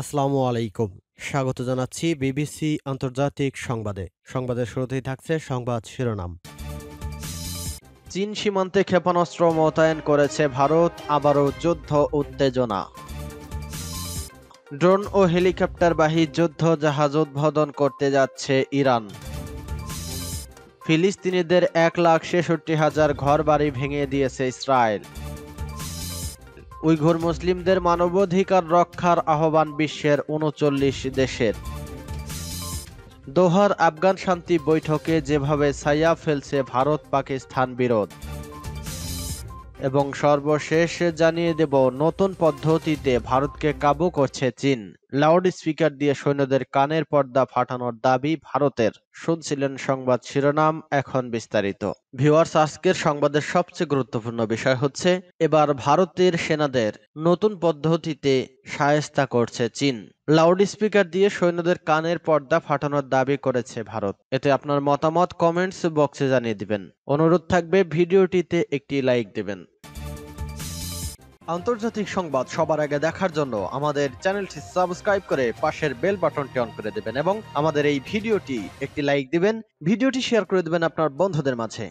আসসালামু আলাইকুম স্বাগত জানাচ্ছি বিবিসি আন্তর্জাতিক সংবাদে সংবাদের শুরুতেই থাকছে সংবাদ শিরোনাম চীন সীমান্তে ক্ষেপণাস্ত্র মোতায়েন করেছে ভারত আবারও যুদ্ধ উত্তেজনা ড্রোন ও হেলিকপ্টার হেলিকপ্টারবাহী যুদ্ধ জাহাজ উদ্বোধন করতে যাচ্ছে ইরান ফিলিস্তিনিদের এক লাখ ছেষট্টি হাজার ঘরবাড়ি ভেঙে দিয়েছে ইসরায়েল উইঘুর মুসলিমদের মানবাধিকার রক্ষার আহ্বান বিশ্বের উনচল্লিশ দেশের দোহার আফগান শান্তি বৈঠকে যেভাবে ছাইয়া ফেলছে ভারত পাকিস্তান বিরোধ এবং সর্বশেষ জানিয়ে দেব নতুন পদ্ধতিতে ভারতকে কাবু করছে চীন লাউড স্পিকার দিয়ে সৈন্যদের কানের পর্দা ফাটানোর দাবি ভারতের শুনছিলেন সংবাদ শিরোনাম এখন বিস্তারিত ভিওয়ার্স আজকের সংবাদের সবচেয়ে গুরুত্বপূর্ণ বিষয় হচ্ছে এবার ভারতের সেনাদের নতুন পদ্ধতিতে সায়স্তা করছে চীন লাউড স্পিকার দিয়ে সৈন্যদের কানের পর্দা ফাটানোর দাবি করেছে ভারত এতে আপনার মতামত কমেন্টস বক্সে জানিয়ে দিবেন অনুরোধ থাকবে ভিডিওটিতে একটি লাইক দেবেন আন্তর্জাতিক সংবাদ সবার আগে দেখার জন্য আমাদের চ্যানেলটি সাবস্ক্রাইব করে পাশের বেল বাটনটি অন করে দেবেন এবং আমাদের এই ভিডিওটি একটি লাইক দিবেন ভিডিওটি শেয়ার করে দেবেন আপনার বন্ধুদের মাঝে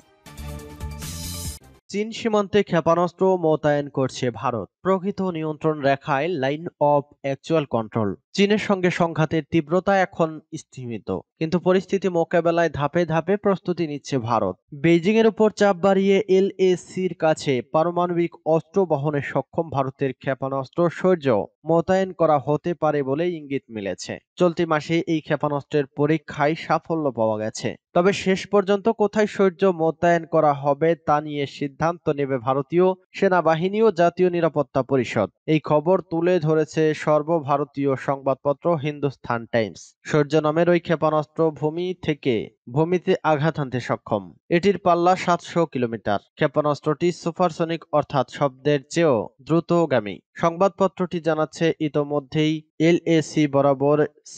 চীন সীমান্তে ক্ষেপণাস্ত্র মোতায়েন করছে ভারত প্রকৃত নিয়ন্ত্রণ রেখায় লাইন অফ অ্যাকচুয়াল কন্ট্রোল চীনের সঙ্গে সংঘাতের তীব্রতা এখন স্থিমিত কিন্তু পরিস্থিতি মোকাবেলায় ধাপে ধাপে প্রস্তুতি নিচ্ছে ভারত বেজিং এর উপর চাপ বাড়িয়ে এল এসির কাছে পারমাণবিক অস্ত্র বহনে সক্ষম ভারতের ক্ষেপণাস্ত্র শৌর্য মোতায়েন করা হতে পারে বলে ইঙ্গিত মিলেছে চলতি মাসে এই ক্ষেপণাস্ত্রের পরীক্ষায় সাফল্য পাওয়া গেছে তবে শেষ পর্যন্ত কোথায় সৌর্য মোতায়েন করা হবে তা নিয়ে সিদ্ধান্ত নেবে ভারতীয় সেনাবাহিনী ও জাতীয় নিরাপত্তা পরিষদ এই খবর তুলে ধরেছে সর্বভারতীয় সং সংবাদপত্র হিন্দুস্থান টাইমস সূর্য নামের ওই ক্ষেপণাস্ত্র ভূমি থেকে ভূমিতে আঘাত হানতে সক্ষম এটির পাল্লা সাতশো কিলোমিটার ক্ষেপণাস্ত্রটি সুপারসনিক অর্থাৎ শব্দের চেয়েও দ্রুতগামী সংবাদপত্রটি জানাচ্ছে ইতোমধ্যেই এলএসি বরাবর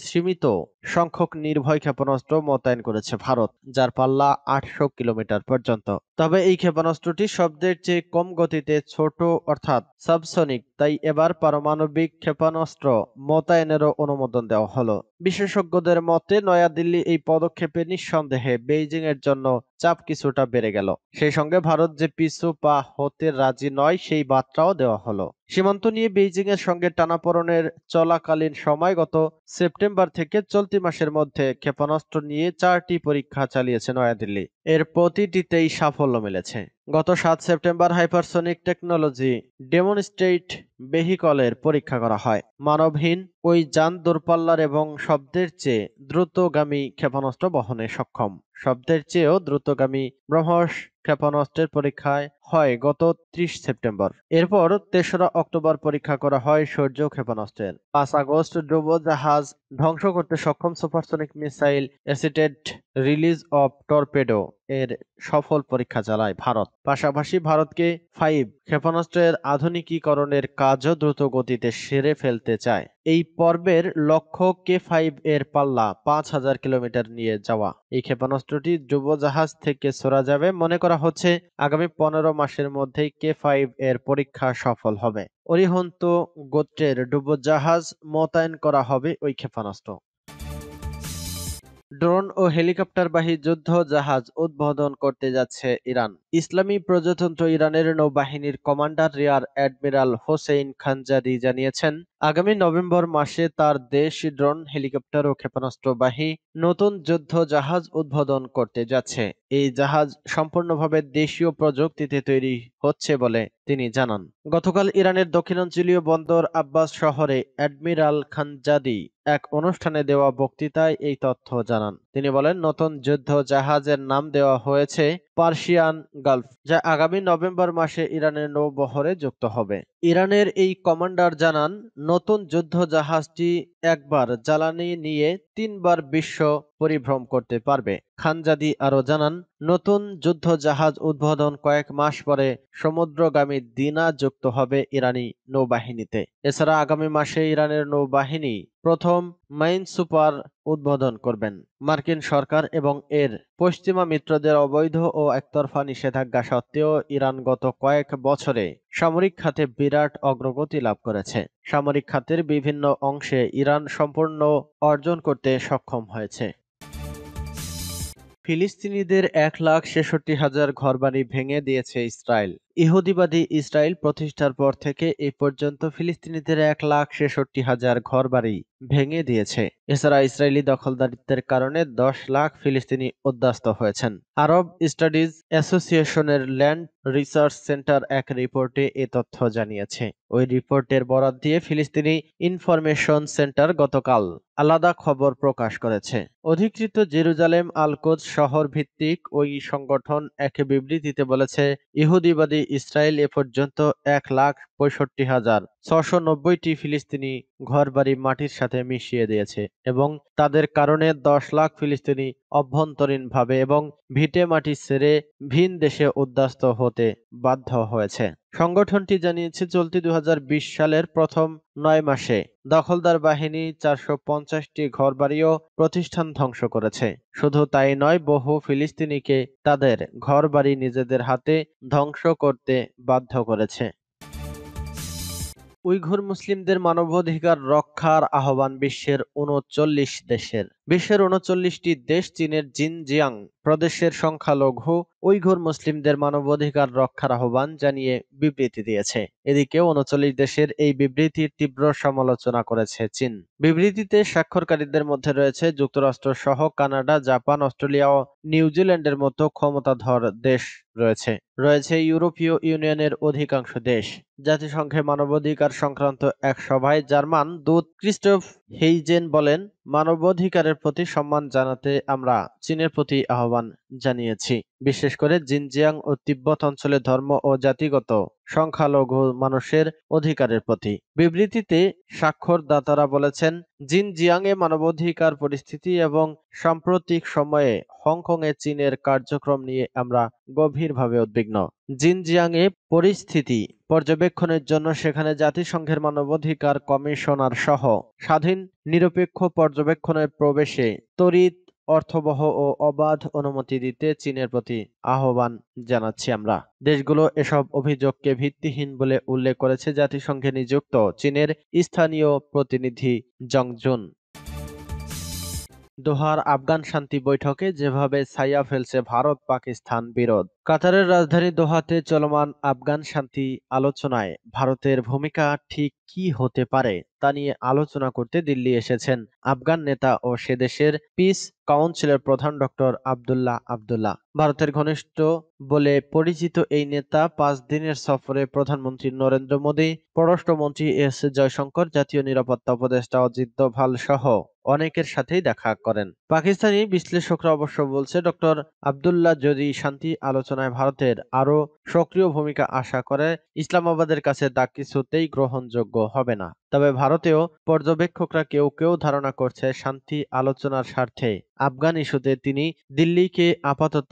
সীমিত সংখ্যক নির্ভয় ক্ষেপণাস্ত্র মোতায়েন করেছে ভারত যার পাল্লা আটশো কিলোমিটার পর্যন্ত তবে এই ক্ষেপণাস্ত্রটি শব্দের চেয়ে কম গতিতে ছোট অর্থাৎ সাবসনিক তাই এবার পারমাণবিক ক্ষেপণাস্ত্র মোতায়েনেরও অনুমোদন দেওয়া হলো বিশেষজ্ঞদের মতে নয়াদিল্লি এই পদক্ষেপে নিঃসন্দেহে বেইজিংয়ের জন্য চাপ কিছুটা বেড়ে গেল সেই সঙ্গে ভারত যে পিছু পা হতে রাজি নয় সেই বার্তাও দেওয়া হলো সীমান্ত নিয়ে বেইজিং এর সঙ্গে টানাপড়নের চলাকালীন সময় গত সেপ্টেম্বর থেকে চলতি মাসের মধ্যে ক্ষেপণাস্ত্র নিয়ে চারটি পরীক্ষা চালিয়েছে নয়াদিল্লি এর প্রতিটিতেই সাফল্য মিলেছে গত সাত সেপ্টেম্বর হাইপারসনিক টেকনোলজি ডেমনস্ট্রেট ভেহিকলের পরীক্ষা করা হয় মানবহীন ওই যান দূরপাল্লার এবং শব্দের চেয়ে দ্রুতগামী ক্ষেপণাস্ত্র বহনে সক্ষম শব্দের চেয়েও দ্রুতগামী ব্রহ্মস ক্ষেপণাস্ত্রের পরীক্ষায় হয় গত ত্রিশ সেপ্টেম্বর এরপর তেসরা অক্টোবর পরীক্ষা করা হয় সূর্য ক্ষেপণাস্ত্রের পাঁচ আগস্ট ডুব জাহাজ ধ্বংস করতে সক্ষম supersonic missile assisted release of torpedo এর সফল পরীক্ষা চালায় ভারত পাশাপাশি ভারতকে ফাইভ ক্ষেপণাস্ত্রের আধুনিকীকরণের কাজও দ্রুত গতিতে সেরে ফেলতে চায় এই পর্বের লক্ষ্য কে ফাইভ এর পাল্লা পাঁচ হাজার কিলোমিটার নিয়ে যাওয়া এই ক্ষেপণাস্ত্রটি জাহাজ থেকে সরা যাবে মনে করা করা হচ্ছে আগামী পনেরো মাসের মধ্যেই কে ফাইভ এর পরীক্ষা সফল হবে অরিহন্ত গোত্রের ডুবোজাহাজ মোতায়েন করা হবে ওই ক্ষেপণাস্ত্র ড্রোন ও হেলিকপ্টারবাহী যুদ্ধ জাহাজ উদ্বোধন করতে যাচ্ছে ইরান ইসলামী প্রজাতন্ত্র ইরানের নৌবাহিনীর commander rear admiral Hossein Khanzadi জানিয়েছেন আগামী নভেম্বর মাসে তার দেশ ড্রোন হেলিকপ্টার ও ক্ষেপণাস্ত্রবাহী নতুন যুদ্ধ জাহাজ উদ্বোধন করতে যাচ্ছে এই জাহাজ সম্পূর্ণভাবে দেশীয় প্রযুক্তিতে তৈরি হচ্ছে বলে তিনি জানান গতকাল ইরানের দক্ষিণাঞ্চলীয় বন্দর আব্বাস শহরে অ্যাডমিরাল খানজাদি এক অনুষ্ঠানে দেওয়া বক্তৃতায় এই তথ্য জানান তিনি বলেন নতুন যুদ্ধ জাহাজের নাম দেওয়া হয়েছে পার্সিয়ান গালফ যা আগামী নভেম্বর মাসে ইরানের নৌবহরে যুক্ত হবে ইরানের এই কমান্ডার জানান নতুন যুদ্ধ জাহাজটি একবার জ্বালানি নিয়ে তিনবার বিশ্ব পরিভ্রম করতে পারবে খানজাদি আরও জানান নতুন যুদ্ধ জাহাজ উদ্বোধন কয়েক মাস পরে সমুদ্রগামী দিনা যুক্ত হবে ইরানি নৌবাহিনীতে এছাড়া আগামী মাসে ইরানের নৌবাহিনী প্রথম মাইন সুপার উদ্বোধন করবেন মার্কিন সরকার এবং এর পশ্চিমা মিত্রদের অবৈধ ও একতরফা নিষেধাজ্ঞা সত্ত্বেও ইরান গত কয়েক বছরে সামরিক খাতে বিরাট অগ্রগতি লাভ করেছে সামরিক খাতের বিভিন্ন অংশে ইরান সম্পূর্ণ অর্জন করতে সক্ষম হয়েছে ফিলিস্তিনিদের এক লাখ ছেষট্টি হাজার ঘরবাড়ি ভেঙে দিয়েছে ইসরায়েল ইহুদিবাদী ইসরায়েল প্রতিষ্ঠার পর থেকে এ পর্যন্ত ফিলিস্তিনিদের এক লাখ ছেষট্টি হাজার ঘরবাড়ি ভেঙে দিয়েছে এছাড়া ইসরায়েলি দখলদারিত্বের কারণে দশ লাখ ফিলিস্তিনি উদ্যাস্ত হয়েছেন আরব স্টাডিজ অ্যাসোসিয়েশনের ল্যান্ড রিসার্চ সেন্টার এক রিপোর্টে এ তথ্য জানিয়েছে ওই রিপোর্টের বরাদ দিয়ে ফিলিস্তিনি ইনফরমেশন সেন্টার গতকাল আলাদা খবর প্রকাশ করেছে অধিকৃত জেরুজালেম আলকোজ শহর ভিত্তিক ওই সংগঠন এক বিবৃতিতে বলেছে ইহুদিবাদী ইসরায়েল এ পর্যন্ত এক লাখ পঁয়ষট্টি হাজার ছশো নব্বইটি ফিলিস্তিনি ঘরবাড়ি মাটির সাথে মিশিয়ে দিয়েছে এবং তাদের কারণে দশ লাখ ফিলিস্তিনি অভ্যন্তরীণভাবে এবং ভিটে মাটি ছেড়ে ভিন দেশে উদ্যাস্ত হতে বাধ্য হয়েছে সংগঠনটি জানিয়েছে চলতি দু সালের প্রথম নয় মাসে দখলদার বাহিনী চারশো পঞ্চাশটি ঘর বাড়িও প্রতিষ্ঠান ধ্বংস করেছে শুধু তাই নয় বহু ফিলিস্তিনিকে তাদের ঘরবাড়ি নিজেদের হাতে ধ্বংস করতে বাধ্য করেছে উইঘুর মুসলিমদের মানবাধিকার রক্ষার আহ্বান বিশ্বের উনচল্লিশ দেশের বিশ্বের উনচল্লিশটি দেশ চীনের জিনজিয়াং প্রদেশের সংখ্যালঘু উইঘুর মুসলিমদের মানবাধিকার রক্ষার আহ্বান জানিয়ে বিবৃতি দিয়েছে এদিকে উনচল্লিশ দেশের এই বিবৃতির তীব্র সমালোচনা করেছে চীন বিবৃতিতে স্বাক্ষরকারীদের মধ্যে রয়েছে যুক্তরাষ্ট্র সহ কানাডা জাপান অস্ট্রেলিয়া ও নিউজিল্যান্ডের মতো ক্ষমতাধর দেশ রয়েছে রয়েছে ইউরোপীয় ইউনিয়নের অধিকাংশ দেশ জাতিসংঘে মানবাধিকার সংক্রান্ত এক সভায় জার্মান দূত ক্রিস্টোফ হেইজেন বলেন মানবাধিকারের প্রতি সম্মান জানাতে আমরা চীনের প্রতি আহ্বান জানিয়েছি বিশেষ করে জিনজিয়াং ও তিব্বত অঞ্চলে ধর্ম ও জাতিগত সংখ্যালঘু মানুষের অধিকারের প্রতি বিবৃতিতে স্বাক্ষরদাতারা বলেছেন জিনজিয়াংয়ে মানবাধিকার পরিস্থিতি এবং সাম্প্রতিক সময়ে হংকংয়ে চীনের কার্যক্রম নিয়ে আমরা গভীরভাবে উদ্বিগ্ন জিনজিয়াংয়ে পরিস্থিতি পর্যবেক্ষণের জন্য সেখানে জাতিসংঘের মানবাধিকার কমিশনার সহ স্বাধীন নিরপেক্ষ পর্যবেক্ষণের প্রবেশে তরিত অর্থবহ ও অবাধ অনুমতি দিতে চীনের প্রতি আহ্বান জানাচ্ছি আমরা দেশগুলো এসব অভিযোগকে ভিত্তিহীন বলে উল্লেখ করেছে জাতিসংঘে নিযুক্ত চীনের স্থানীয় প্রতিনিধি জংজুন দোহার আফগান শান্তি বৈঠকে যেভাবে ছাইয়া ফেলছে ভারত পাকিস্তান বিরোধ কাতারের রাজধানী দোহাতে চলমান আফগান শান্তি আলোচনায় ভারতের ভূমিকা ঠিক কি হতে পারে তা নিয়ে আলোচনা করতে দিল্লি এসেছেন আফগান নেতা ও সেদেশের পিস কাউন্সিলের প্রধান ডক্টর আবদুল্লাহ আবদুল্লাহ ভারতের ঘনিষ্ঠ বলে পরিচিত এই নেতা পাঁচ দিনের সফরে প্রধানমন্ত্রী নরেন্দ্র মোদী পররাষ্ট্রমন্ত্রী এস জয়শঙ্কর জাতীয় নিরাপত্তা উপদেষ্টা অজিত দোভাল সহ অনেকের সাথেই দেখা করেন পাকিস্তানি বিশ্লেষকরা অবশ্য বলছে ডক্টর আবদুল্লাহ যদি শান্তি আলোচনায় ভারতের আরও সক্রিয় ভূমিকা আশা করে ইসলামাবাদের কাছে তা কিছুতেই গ্রহণযোগ্য হবে না তবে ভারতেও পর্যবেক্ষকরা কেউ কেউ ধারণা করছে শান্তি আলোচনার স্বার্থে আফগান ইস্যুতে তিনি দিল্লিকে আপাতত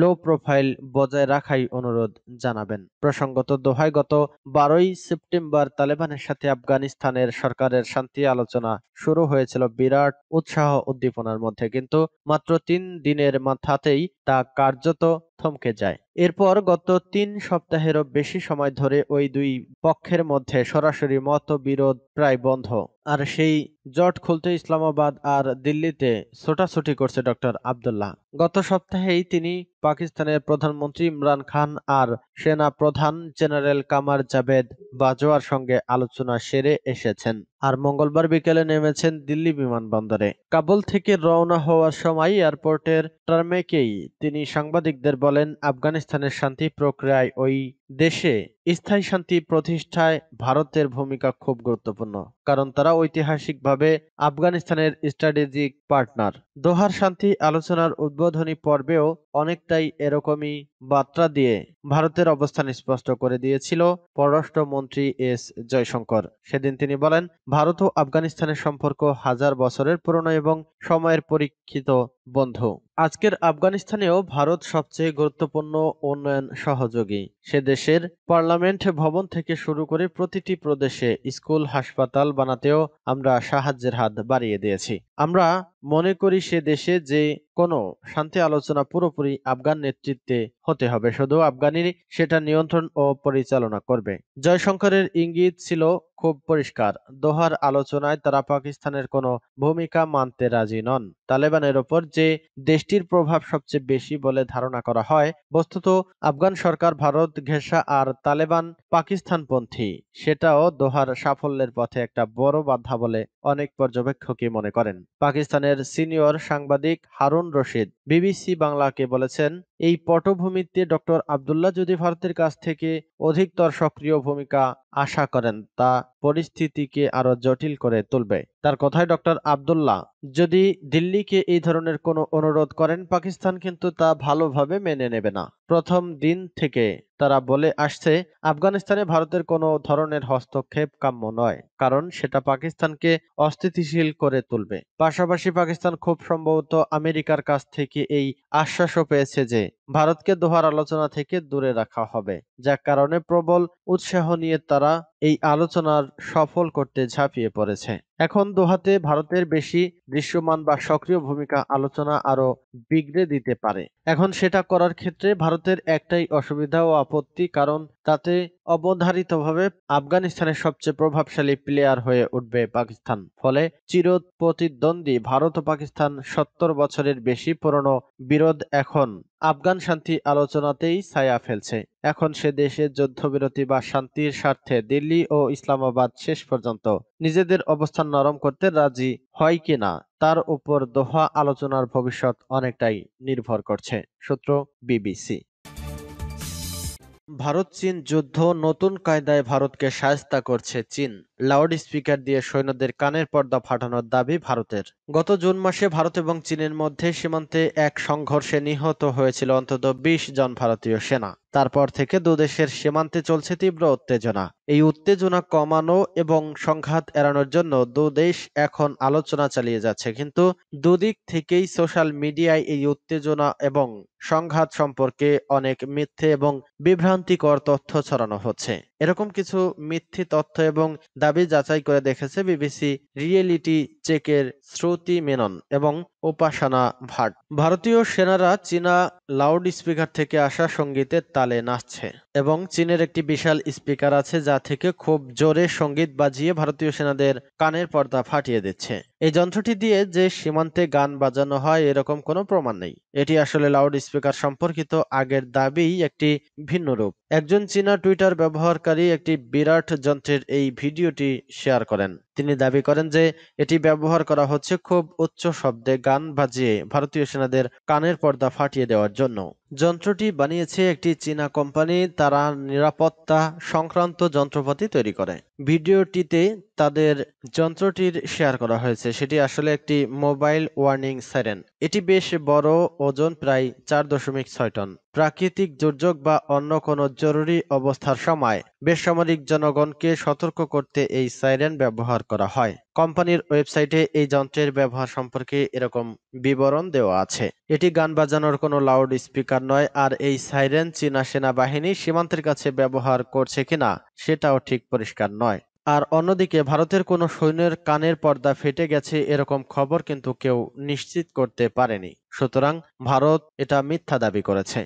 লো প্রোফাইল বজায় রাখাই অনুরোধ জানাবেন প্রসঙ্গত দোহায় গত বারোই সেপ্টেম্বর তালেবানের সাথে আফগানিস্তানের সরকারের শান্তি আলোচনা শুরু হয়েছিল বিরাট উৎসাহ উদ্দীপনার মধ্যে কিন্তু মাত্র তিন দিনের মাথাতেই তা কার্যত থমকে যায় এরপর গত তিন সপ্তাহেরও বেশি সময় ধরে ওই দুই পক্ষের মধ্যে সরাসরি মতবিরোধ প্রায় বন্ধ আর সেই জট খুলতে ইসলামাবাদ আর দিল্লিতে ছোটাছুটি করছে ডক্টর আবদুল্লাহ গত সপ্তাহেই তিনি পাকিস্তানের প্রধানমন্ত্রী ইমরান খান আর সেনা প্রধান জেনারেল কামার জাভেদ বাজোয়ার সঙ্গে আলোচনা সেরে এসেছেন আর মঙ্গলবার বিকেলে নেমেছেন দিল্লি বিমানবন্দরে কাবুল থেকে রওনা হওয়ার সময় এয়ারপোর্টের টার্মেকেই তিনি সাংবাদিকদের বলেন আফগানিস্তানের শান্তি প্রক্রিয়ায় ওই দেশে স্থায়ী শান্তি প্রতিষ্ঠায় ভারতের ভূমিকা খুব গুরুত্বপূর্ণ কারণ তারা ঐতিহাসিকভাবে আফগানিস্তানের স্ট্র্যাটেজিক পার্টনার দোহার শান্তি আলোচনার উদ্বোধনী পর্বেও অনেকটাই এরকমই বার্তা দিয়ে ভারতের অবস্থান স্পষ্ট করে দিয়েছিল পররাষ্ট্রমন্ত্রী এস জয়শঙ্কর সেদিন তিনি বলেন ভারত ও আফগানিস্তানের সম্পর্ক হাজার বছরের পুরনো এবং সময়ের পরীক্ষিত বন্ধু আজকের আফগানিস্তানেও ভারত সবচেয়ে গুরুত্বপূর্ণ উন্নয়ন সহযোগী সে দেশের পার্লামেন্ট ভবন থেকে শুরু করে প্রতিটি প্রদেশে স্কুল হাসপাতাল বানাতেও আমরা সাহায্যের হাত বাড়িয়ে দিয়েছি আমরা মনে করি সে দেশে যে কোনো শান্তি আলোচনা পুরোপুরি আফগান নেতৃত্বে হতে হবে শুধু আফগানি সেটা নিয়ন্ত্রণ ও পরিচালনা করবে জয়শঙ্করের ইঙ্গিত ছিল খুব পরিষ্কার দোহার আলোচনায় তারা পাকিস্তানের কোনো ভূমিকা মানতে রাজি নন তালেবানের ওপর যে দেশটির প্রভাব সবচেয়ে বেশি বলে ধারণা করা হয় বস্তুত আফগান সরকার ভারত ঘেঁষা আর তালেবান পাকিস্তানপন্থী সেটাও দোহার সাফল্যের পথে একটা বড় বাধা বলে অনেক পর্যবেক্ষকই মনে করেন পাকিস্তানের সিনিয়র সাংবাদিক হারুন রশিদ বিবিসি বাংলাকে বলেছেন এই পটভূমিতে ডক্টর আবদুল্লাহ যদি ভারতের কাছ থেকে অধিকতর সক্রিয় ভূমিকা আশা করেন তা পরিস্থিতিকে আরও জটিল করে তুলবে তার কথায় ডক্টর আবদুল্লাহ যদি দিল্লিকে এই ধরনের কোনো অনুরোধ করেন পাকিস্তান কিন্তু তা ভালোভাবে মেনে নেবে না প্রথম দিন থেকে তারা বলে আসছে আফগানিস্তানে ভারতের কোনো ধরনের হস্তক্ষেপ কাম্য নয় কারণ সেটা পাকিস্তানকে অস্থিতিশীল করে তুলবে পাশাপাশি পাকিস্তান খুব সম্ভবত আমেরিকার কাছ থেকে এই আশ্বাসও পেয়েছে যে ভারতকে দোহার আলোচনা থেকে দূরে রাখা হবে যার কারণে প্রবল উৎসাহ নিয়ে তারা এই আলোচনার সফল করতে ঝাঁপিয়ে পড়েছে এখন দোহাতে ভারতের বেশি দৃশ্যমান বা সক্রিয় ভূমিকা আলোচনা আরও বিগড়ে দিতে পারে এখন সেটা করার ক্ষেত্রে ভারতের একটাই অসুবিধা ও আপত্তি কারণ তাতে অবধারিতভাবে আফগানিস্তানের সবচেয়ে প্রভাবশালী প্লেয়ার হয়ে উঠবে পাকিস্তান ফলে চির প্রতিদ্বন্দ্বী ভারত ও পাকিস্তান সত্তর বছরের বেশি পুরনো বিরোধ এখন আফগান শান্তি আলোচনাতেই ছায়া ফেলছে এখন সে দেশে যুদ্ধবিরতি বা শান্তির স্বার্থে দিল্লি ও ইসলামাবাদ শেষ পর্যন্ত নিজেদের অবস্থান নরম করতে রাজি হয় কি না তার উপর দোহা আলোচনার ভবিষ্যৎ অনেকটাই নির্ভর করছে সূত্র বিবিসি ভারত চীন যুদ্ধ নতুন কায়দায় ভারতকে সায়স্তা করছে চীন লাউড স্পিকার দিয়ে সৈন্যদের কানের পর্দা ফাটানোর দাবি ভারতের গত জুন মাসে ভারত এবং চীনের মধ্যে সীমান্তে এক সংঘর্ষে নিহত হয়েছিল অন্তত বিশ জন ভারতীয় সেনা তারপর থেকে দুদেশের সীমান্তে চলছে তীব্র উত্তেজনা এই উত্তেজনা কমানো এবং সংঘাত এড়ানোর জন্য দুদেশ এখন আলোচনা চালিয়ে যাচ্ছে কিন্তু দুদিক থেকেই সোশ্যাল মিডিয়ায় এই উত্তেজনা এবং সংঘাত সম্পর্কে অনেক মিথ্যে এবং বিভ্রান্তিকর তথ্য ছড়ানো হচ্ছে এরকম কিছু মিথ্যে তথ্য এবং দাবি যাচাই করে দেখেছে বিবিসি রিয়েলিটি চেকের শ্রুতি মেনন এবং উপাসনা ভাট ভারতীয় সেনারা চীনা লাউড স্পিকার থেকে আসা সঙ্গীতের তালে নাচছে এবং চীনের একটি বিশাল স্পিকার আছে যা থেকে খুব জোরে সঙ্গীত বাজিয়ে ভারতীয় সেনাদের কানের পর্দা ফাটিয়ে দিচ্ছে এই যন্ত্রটি দিয়ে যে সীমান্তে গান বাজানো হয় এরকম কোনো প্রমাণ নেই এটি আসলে লাউড স্পিকার সম্পর্কিত আগের দাবি একটি ভিন্ন রূপ একজন চীনা টুইটার ব্যবহারকারী একটি বিরাট যন্ত্রের এই ভিডিওটি শেয়ার করেন তিনি দাবি করেন যে এটি ব্যবহার করা হচ্ছে খুব উচ্চ শব্দে গান বাজিয়ে ভারতীয় সেনাদের কানের পর্দা ফাটিয়ে দেওয়ার জন্য যন্ত্রটি বানিয়েছে একটি চীনা কোম্পানি তারা নিরাপত্তা সংক্রান্ত যন্ত্রপাতি তৈরি করে ভিডিওটিতে তাদের যন্ত্রটির শেয়ার করা হয়েছে সেটি আসলে একটি মোবাইল ওয়ার্নিং সাইরেন এটি বেশ বড় ওজন প্রায় চার দশমিক ছয় টন প্রাকৃতিক দুর্যোগ বা অন্য কোনো জরুরি অবস্থার সময় বেসামরিক জনগণকে সতর্ক করতে এই সাইরেন ব্যবহার করা হয় কোম্পানির ওয়েবসাইটে এই যন্ত্রের ব্যবহার সম্পর্কে এরকম বিবরণ দেওয়া আছে এটি গান বাজানোর কোনো লাউড স্পিকার নয় আর এই সাইরেন চীনা সেনাবাহিনী সীমান্তের কাছে ব্যবহার করছে কিনা সেটাও ঠিক পরিষ্কার নয় আর অন্যদিকে ভারতের কোনো সৈন্যের কানের পর্দা ফেটে গেছে এরকম খবর কিন্তু কেউ নিশ্চিত করতে পারেনি সুতরাং ভারত এটা মিথ্যা দাবি করেছে